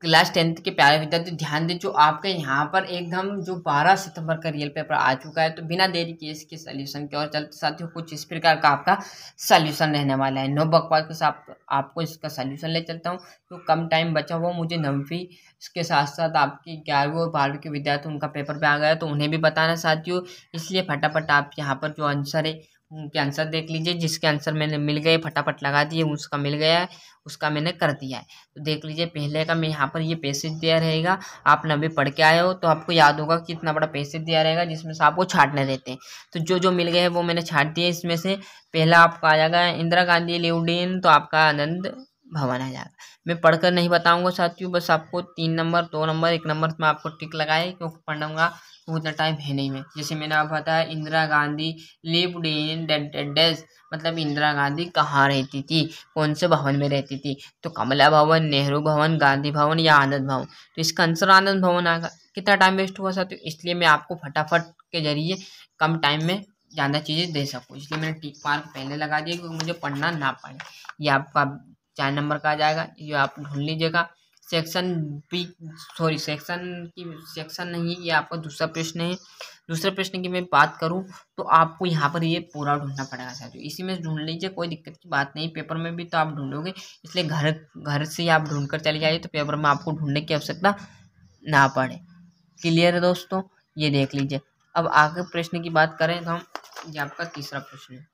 class tenth के प्यारे विद्यार्थी तो ध्यान दें जो आपके यहाँ पर एकदम जो 12 सितंबर का रियल पेपर आ चुका है तो बिना देरी के इसके सोल्यूशन के और चलते साथियों कुछ इस प्रकार का आपका सोल्यूशन रहने वाला है नो बकवास के साथ आपको इसका सोल्यूशन ले चलता हूँ जो तो कम टाइम बचा हुआ मुझे नवी इसके साथ साथ आपकी ग्यारहवीं और बारहवीं के विद्यार्थी उनका पेपर पर आ गया तो उन्हें भी बताना साथियों इसलिए फटाफट आप यहाँ पर जो आंसर है उनके हम्म, आंसर देख लीजिए जिसके आंसर मैंने मिल गए फटाफट लगा दिए उसका मिल गया है उसका मैंने कर दिया है तो देख लीजिए पहले का मैं यहाँ पर ये पैसेज दिया रहेगा आपने अभी पढ़ के आए हो तो आपको याद होगा कि इतना बड़ा पैसेज दिया रहेगा जिसमें से आपको छाटने देते हैं तो जो जो मिल गए हैं वो मैंने छाट दिए इसमें से पहला आपका आ जाएगा इंदिरा गांधी लेउडीन तो आपका आनंद भवन है जाएगा मैं पढ़कर नहीं बताऊंगा साथियों बस आपको तीन नंबर दो नंबर एक नंबर में आपको टिक लगाए क्योंकि पढ़ूंगा तो उतना टाइम है नहीं मैं जैसे मैंने आप बताया Indira Gandhi lived in days मतलब इंदिरा गांधी कहाँ रहती थी कौन से भवन में रहती थी तो कमला भवन नेहरू भवन गांधी भवन या आनंद भवन तो इसका आंसर आनंद भवन आएगा कितना टाइम वेस्ट हुआ साथियों इसलिए मैं आपको फटाफट के जरिए कम टाइम में ज़्यादा चीज़ें दे सकूँ इसलिए मैंने टिक मार्क पहले लगा दिया क्योंकि मुझे पढ़ना ना पड़े ये आपका चार नंबर का आ जाएगा ये आप ढूंढ लीजिएगा सेक्शन बी सॉरी सेक्शन की सेक्शन नहीं ये आपका दूसरा प्रश्न है दूसरे प्रश्न की मैं बात करूं तो आपको यहाँ पर ये पूरा ढूंढना पड़ेगा साथियों इसी में ढूंढ लीजिए कोई दिक्कत की बात नहीं पेपर में भी तो आप ढूंढोगे इसलिए घर घर से आप ढूंढ कर चले जाइए तो पेपर में आपको ढूंढने की आवश्यकता ना पड़े क्लियर है दोस्तों ये देख लीजिए अब आगे प्रश्न की बात करें तो हम ये आपका तीसरा प्रश्न है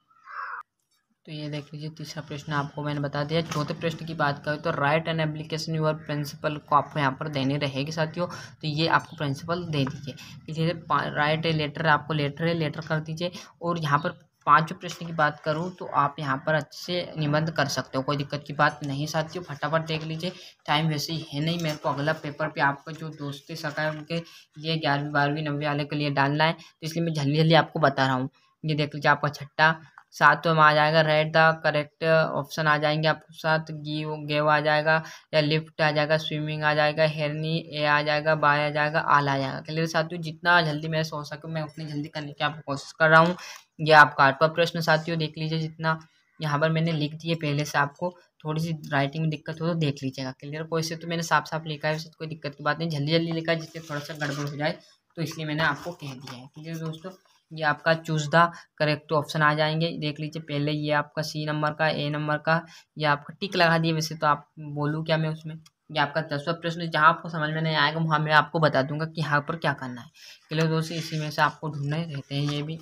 तो ये देख लीजिए तीसरा प्रश्न आपको मैंने बता दिया चौथे प्रश्न की बात करें तो write an application your principal को आपको यहाँ पर देने रहेगी साथियों तो ये आपको प्रिंसिपल दे दीजिए जैसे राइट ए लेटर आपको लेटर है लेटर कर दीजिए और यहाँ पर पाँच प्रश्न की बात करूँ तो आप यहाँ पर अच्छे निबंध कर सकते हो कोई दिक्कत की बात नहीं साथियों फटाफट देख लीजिए टाइम वैसे ही है नहीं मेरे को अगला पेपर पे आपका जो दोस्ती सका है उनके लिए ग्यारहवीं बारहवीं नब्बे वाले के लिए डालना है तो इसलिए मैं जल्दी जल्दी आपको बता रहा हूँ ये देख लीजिए आपका छट्टा साथ तो में आ जाएगा रेड द करेक्ट ऑप्शन आ जाएंगे आपके साथ गिव गेव आ जाएगा या लिफ्ट आ जाएगा स्विमिंग आ जाएगा हेरनी ए आ जाएगा बाय आ जाएगा आल आ जाएगा क्लियर साथियों जितना जल्दी मैं सोच सकूँ सके मैं उतनी जल्दी करने की आपको कोशिश कर रहा हूँ आप आपका आठवा प्रश्न साथियों देख लीजिए जितना यहाँ पर मैंने लिख दिए पहले से आपको थोड़ी सी राइटिंग में दिक्कत हो तो देख लीजिएगा क्लियर कोई से तो मैंने साफ साफ लिखा है कोई दिक्कत की बात नहीं जल्दी जल्दी लिखा है जिससे थोड़ा सा गड़बड़ हो जाए तो इसलिए मैंने आपको कह दिया है क्लियर दोस्तों ये आपका चूज द करेक्ट ऑप्शन आ जाएंगे देख लीजिए पहले ये आपका सी नंबर का ए नंबर का ये आपका टिक लगा दिए वैसे तो आप बोलूँ क्या मैं उसमें ये आपका दसवा प्रश्न जहाँ आपको समझ में नहीं आएगा वहाँ मैं आपको बता दूंगा कि यहाँ पर क्या करना है चलो दोस्तों इसी में से आपको ढूंढने रहते हैं ये भी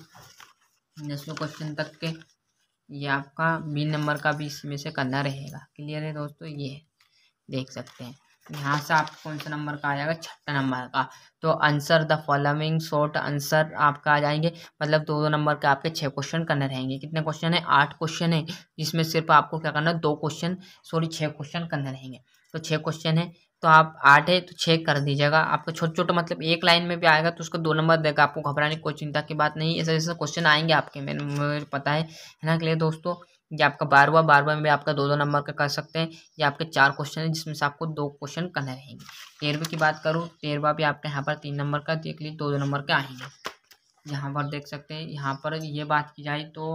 दसवें क्वेश्चन तक के ये आपका बी नंबर का भी इसी में से करना रहेगा क्लियर है दोस्तों ये है देख सकते हैं यहाँ से आप कौन सा नंबर का आ जाएगा छठा नंबर का तो answer the following short answer आपका आ जाएंगे मतलब दो दो नंबर के आपके छः क्वेश्चन करने रहेंगे कितने क्वेश्चन है आठ क्वेश्चन है जिसमें सिर्फ आपको क्या करना है दो क्वेश्चन सॉरी छः क्वेश्चन करने रहेंगे तो छः क्वेश्चन है तो आप आठ है तो छः कर दीजिएगा आपको छोटे छोटे मतलब एक लाइन में भी आएगा तो उसको दो नंबर देगा आपको घबराने की कोई चिंता की बात नहीं ऐसे ऐसे क्वेश्चन आएंगे आपके मैंने मुझे पता है ना लिए दोस्तों ये आपका बारवा बारवा में भी आपका दो दो नंबर का कर सकते हैं ये आपके चार क्वेश्चन है जिसमें से आपको दो क्वेश्चन करने रहेंगे तेरहवे की बात करूँ तेरहवा भी आपके यहाँ पर तीन नंबर का देख लीजिए दो दो नंबर के आएंगे यहाँ पर देख सकते हैं यहाँ पर ये बात की जाए तो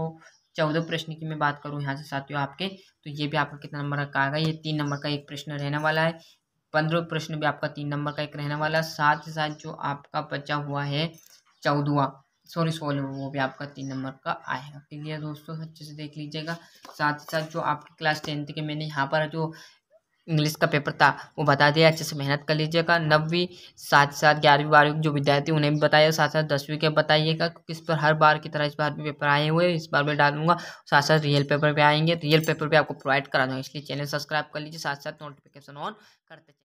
चौदह प्रश्न की मैं बात करूँ यहाँ से साथियों आपके तो ये भी आपका कितना नंबर का आएगा ये तीन नंबर का एक प्रश्न रहने वाला है पंद्रह प्रश्न भी आपका तीन नंबर का एक रहने वाला है साथ ही साथ जो आपका बचा हुआ है चौदवा सॉरी सॉल्व वो भी आपका तीन नंबर का आएगा क्लियर दोस्तों अच्छे से देख लीजिएगा साथ ही साथ जो आपकी क्लास टेंथ के मैंने यहाँ पर जो इंग्लिश का पेपर था वो बता दिया अच्छे से मेहनत कर लीजिएगा नवीं साथ साथ ग्यारहवीं बारहवीं जो विद्यार्थी उन्हें भी बताइए साथ साथ दसवीं के बताइएगा किस पर हर बार की तरह इस बार भी पेपर आए हुए इस बार भी डालूंगा साथ साथ रियल पेपर भी आएंगे रियल पेपर भी आपको प्रोवाइड करा दूँगा इसलिए चैनल सब्सक्राइब कर लीजिए साथ साथ नोटिफिकेशन ऑन करते